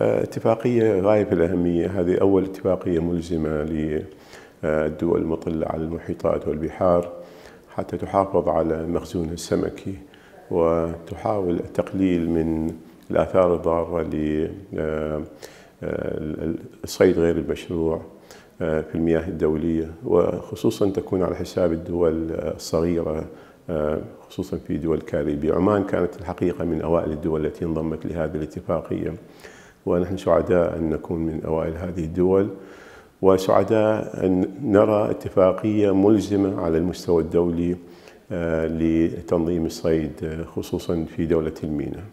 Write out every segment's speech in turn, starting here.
اتفاقية غاية في الأهمية هذه أول اتفاقية ملزمة للدول المطلة على المحيطات والبحار حتى تحافظ على مخزون السمكي وتحاول التقليل من الآثار الضارة للصيد آه، غير المشروع آه، في المياه الدولية وخصوصا تكون على حساب الدول الصغيرة آه، خصوصا في دول كاريبي عمان كانت الحقيقة من أوائل الدول التي انضمت لهذه الاتفاقية ونحن سعداء أن نكون من أوائل هذه الدول وسعداء أن نرى اتفاقية ملزمة على المستوى الدولي آه، لتنظيم الصيد آه، خصوصا في دولة المينا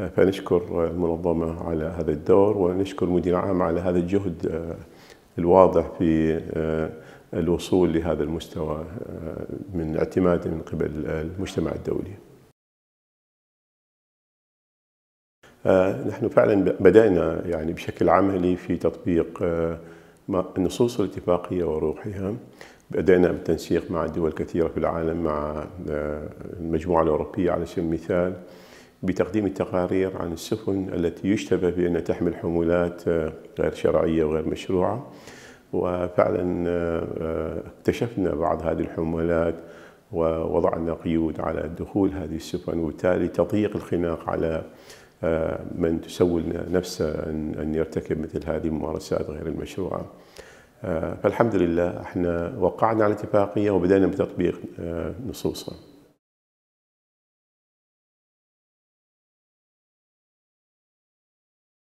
آه، فنشكر المنظمة على هذا الدور ونشكر المدير العام على هذا الجهد الواضح في الوصول لهذا المستوى من اعتماد من قبل المجتمع الدولي آه، نحن فعلا بدأنا يعني بشكل عملي في تطبيق آه، نصوص الاتفاقية وروحها بدأنا بالتنسيق مع دول كثيرة في العالم مع آه، المجموعة الأوروبية على سبيل المثال بتقديم التقارير عن السفن التي يشتبه بأنها تحمل حمولات غير شرعية وغير مشروعة وفعلا اكتشفنا بعض هذه الحمولات ووضعنا قيود على دخول هذه السفن وبالتالي تضييق الخناق على من تسول نفسه أن يرتكب مثل هذه الممارسات غير المشروعة آه، فالحمد لله احنا وقعنا على اتفاقية وبدأنا بتطبيق آه، نصوصها